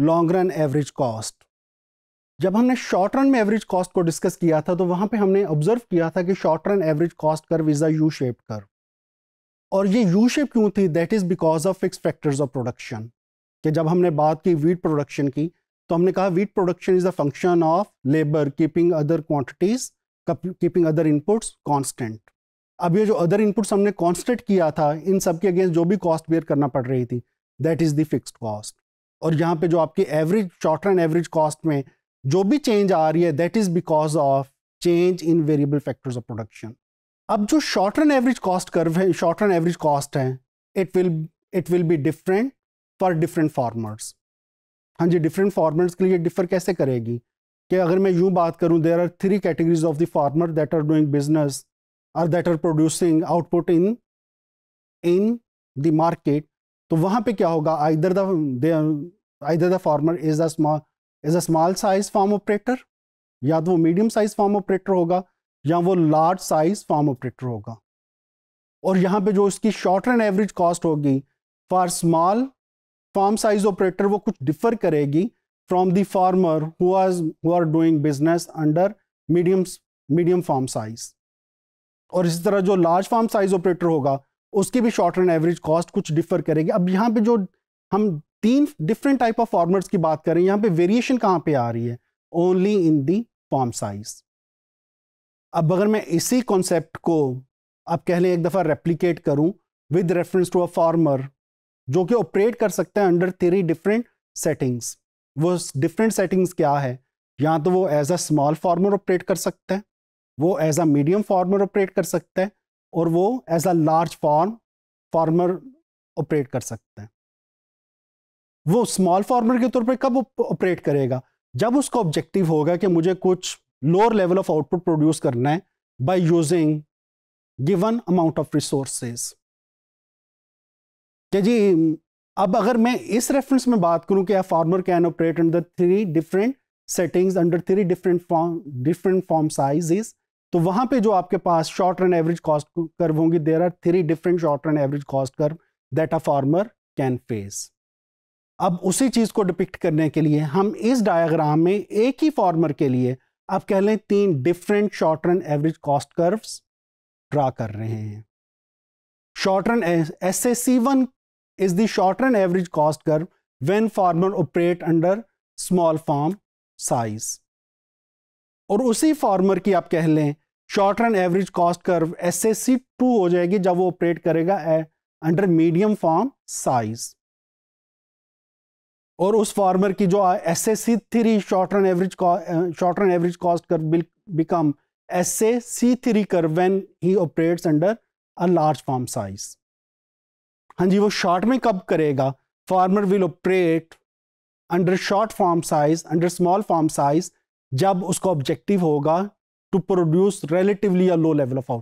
Long run average cost जब हमने short run में एवरेज कॉस्ट को डिस्कस किया था तो वहां पे हमने ऑब्जर्व किया था कि शॉर्ट रन एवरेज कॉस्ट कर विज यू शेप कर और ये यू शेप क्यों थी that is because of fix factors of production कि जब हमने बात की वीट प्रोडक्शन की तो हमने कहा wheat production is a function of labour keeping other quantities keeping other inputs constant अब ये जो अदर इनपुट्स हमने कांस्टेंट किया था इन सब के अगेंस्ट जो भी कॉस्ट बेयर करना पड़ रही थी that is the fixed cost और यहाँ पे जो आपकी average short run average cost में जो भी चेंज आ रही है that is because of change in variable factors of production अब जो short run average cost curve है शॉर्ट रन एवरेज कॉस्ट है it will it will be different for different farmers हाँ जी डिफरेंट फार्मर्स के लिए डिफर कैसे करेगी कि अगर मैं यूँ बात करूँ there are three categories of the farmer that are doing business are that are producing output in in the market तो वहाँ पे क्या होगा either the the farmer is as is a small size farm operator या तो वो medium size farm operator होगा या वो लार्ज साइज फार्म ऑपरेटर होगा और यहाँ पे जो इसकी शॉर्ट एंड एवरेज कॉस्ट होगी for small farm size operator वो कुछ डिफर करेगी from the farmer who are doing business under medium medium farm size और इसी तरह जो लार्ज फार्म साइज ऑपरेटर होगा उसकी भी शॉर्ट रन एवरेज कॉस्ट कुछ डिफर करेगी अब यहाँ पे जो हम तीन डिफरेंट टाइप ऑफ फॉर्मेट्स की बात करें यहाँ पे वेरिएशन कहाँ पे आ रही है only in the farm size अब अगर मैं इसी कॉन्सेप्ट को आप कह लें एक दफ़ा रेप्लीकेट करूं with reference to a farmer जो कि ऑपरेट कर सकता है अंडर थ्री डिफरेंट सेटिंग्स वो डिफरेंट सेटिंग्स क्या है या तो वो as a small farmer operate कर सकता है वो as a medium farmer operate कर सकता है और वो as a large farm farmer operate कर सकते हैं वो स्मॉल फार्मर के तौर पर कब ऑपरेट करेगा जब उसका ऑब्जेक्टिव होगा कि मुझे कुछ lower level of output produce करना है by using given amount of resources क्या जी अब अगर मैं इस रेफरेंस में बात करूं कि farmer can operate under three different settings under three different farm different farm size is तो वहां पे जो आपके पास short run average cost curve होंगी there are three different short run average cost curve that a farmer can face अब उसी चीज़ को डिपिक्ट करने के लिए हम इस डायग्राम में एक ही फार्मर के लिए आप कह लें तीन different short run average cost curve draw कर रहे हैं short run S S C one is the short run average cost curve when farmer operate under small farm size और उसी फार्मर की आप कह लें short run average cost curve S S C two हो जाएगी जब वो ऑपरेट करेगा अंडर मीडियम फॉर्म साइज और उस फार्मर की जो S S C three short run average short run average cost curve become S A C three curve when he operates under a large farm size हाँ जी वो short में कब करेगा farmer will operate under short farm size under small farm size जब उसका objective होगा to produce relatively a low level of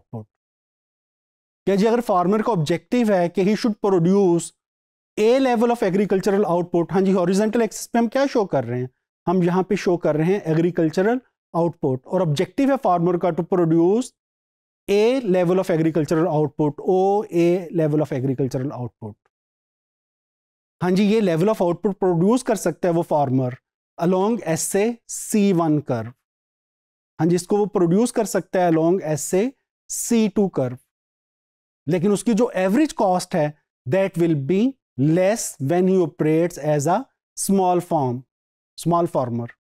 क्या जी अगर फार्मर का ऑब्जेक्टिव है कि he should produce a level of agricultural output हाँ जी हॉरिजेंटल एक्सिस पे हम क्या शो कर रहे हैं हम यहाँ पे शो कर रहे हैं एग्रीकल्चरल आउटपुट और ऑब्जेक्टिव है फार्मर का to produce a level of agricultural output or a level of agricultural output हाँ जी ये लेवल ऑफ आउटपुट प्रोड्यूस कर सकता है वो farmer along S A C one curve हाँ जी इसको वो प्रोड्यूस कर सकता है अलोंग एस से सी टू कर्व लेकिन उसकी जो एवरेज कॉस्ट है that will be less when he operates as a small farm small farmer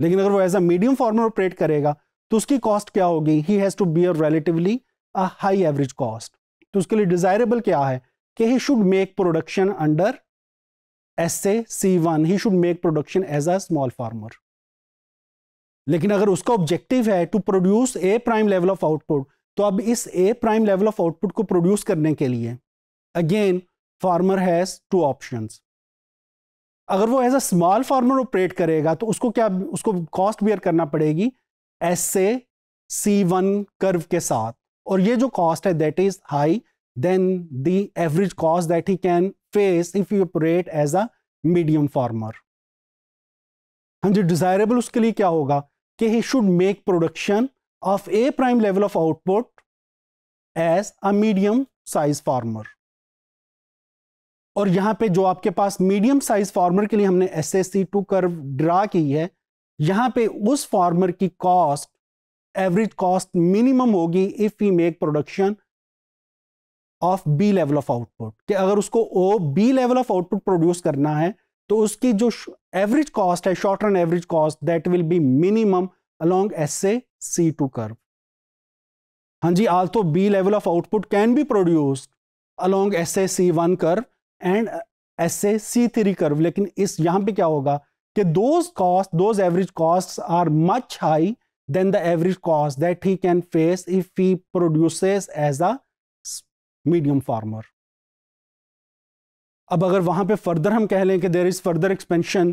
लेकिन अगर वो as a medium farmer operate करेगा तो उसकी कॉस्ट क्या होगी he has to be relatively a high average cost तो उसके लिए डिजायरेबल क्या है कि he should make production under S S C one he should make production as a small farmer लेकिन अगर उसका ऑब्जेक्टिव है to produce a prime level of output तो अब इस a prime level of output को प्रोड्यूस करने के लिए again farmer has two options अगर वो as a small farmer operate करेगा तो उसको क्या उसको कॉस्ट बियर करना पड़ेगी S S C one curve के साथ और ये जो कॉस्ट है that is high than the average cost that he can face if you operate as a medium farmer हाँ जी डिजायरेबल उसके लिए क्या होगा कि he should make production of a prime level of output as a medium size farmer और यहां पे जो आपके पास मीडियम साइज फार्मर के लिए हमने एस एस सी टू कर ड्रा की है यहां पे उस फार्मर की कॉस्ट एवरेज कॉस्ट मिनिमम होगी if we make production of B level of output कि अगर उसको O B level of output produce करना है तो उसकी जो एवरेज कॉस्ट है short run average cost that will be minimum along S A C two curve हाँ जी also B level of output can be produced along S A C one curve and S A C three कर लेकिन इस यहां पे क्या होगा कि those cost those average cost are much high than the average cost that he can face if he produces as a medium farmer अब अगर वहां पे फर्दर हम कह लें कि there is further expansion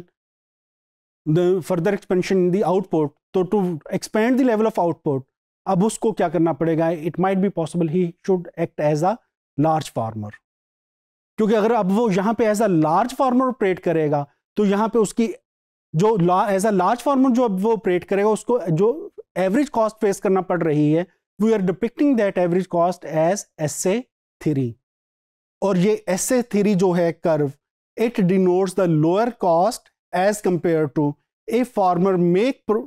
the further expansion in the output तो to expand the level of output अब उसको क्या करना पड़ेगा it might be possible he should act as a large farmer क्योंकि अगर अब वो यहां पे as a large farmer operate करेगा तो यहां पे उसकी जो एज अ लार्ज फार्मर जो अब वो ऑपरेट करेगा उसको जो एवरेज कॉस्ट फेस करना पड़ रही है we are depicting that average cost as S A three और ये ऐसे थ्री जो है curve the lower cost as compare to a farmer make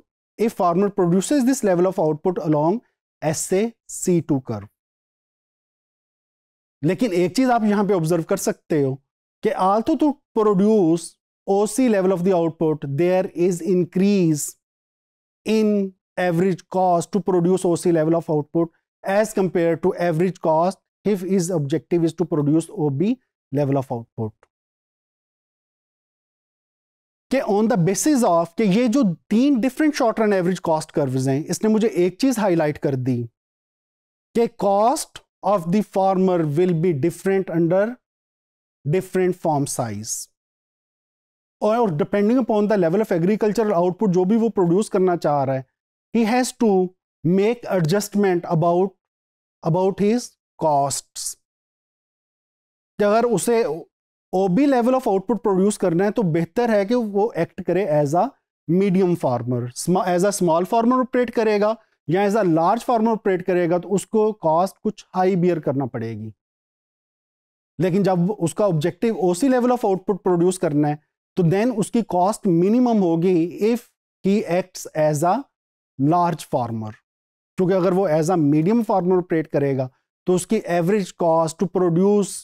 a farmer produce this level of output along S A C two curve लेकिन एक चीज आप यहां पे ऑब्जर्व कर सकते हो कि तो to produce O C level of the output there is increase in average cost to produce O C level of output as compare to average cost if his objective is to produce OB level of output. कि on the basis of कि ये जो तीन different short run average cost curves हैं इसने मुझे एक चीज हाईलाइट कर दी के cost of the farmer will be different under different farm size और depending upon the level of agricultural output जो भी वो प्रोड्यूस करना चाह रहा है he has to make adjustment about about his costs अगर उसे O B level of output produce करना है तो बेहतर है कि वो एक्ट करे as a medium farmer as a small farmer operate करेगा या as a large farmer operate करेगा तो उसको कॉस्ट कुछ हाई बियर करना पड़ेगी लेकिन जब उसका objective O C level of output produce करना है तो देन उसकी कॉस्ट मिनिमम होगी if he acts as a large farmer क्योंकि अगर वो as a medium farmer operate करेगा तो उसकी average cost to produce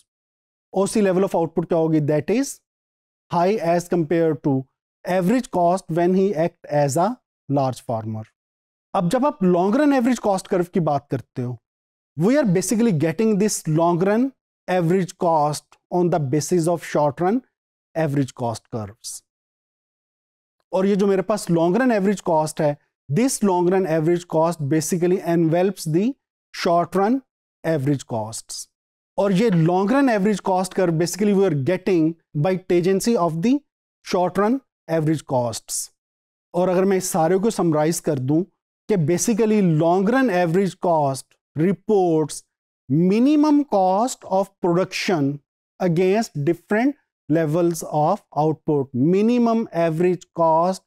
O C level of output क्या होगी that is high as compare to average cost when he act as a large farmer अब जब आप long run average cost curve की बात करते हो we are basically getting this long run average cost on the basis of short run average cost curve और ये जो मेरे पास लॉन्ग रन एवरेज कॉस्ट है this long run average cost basically envelope the short run average cost और ये long run average cost कर basically we are getting by tangency of the short run average cost और अगर मैं सारे को summarize कर दूं कि basically long run average cost report minimum cost of production against different levels of output minimum average cost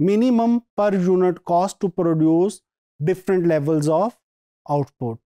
minimum per unit cost to produce different levels of output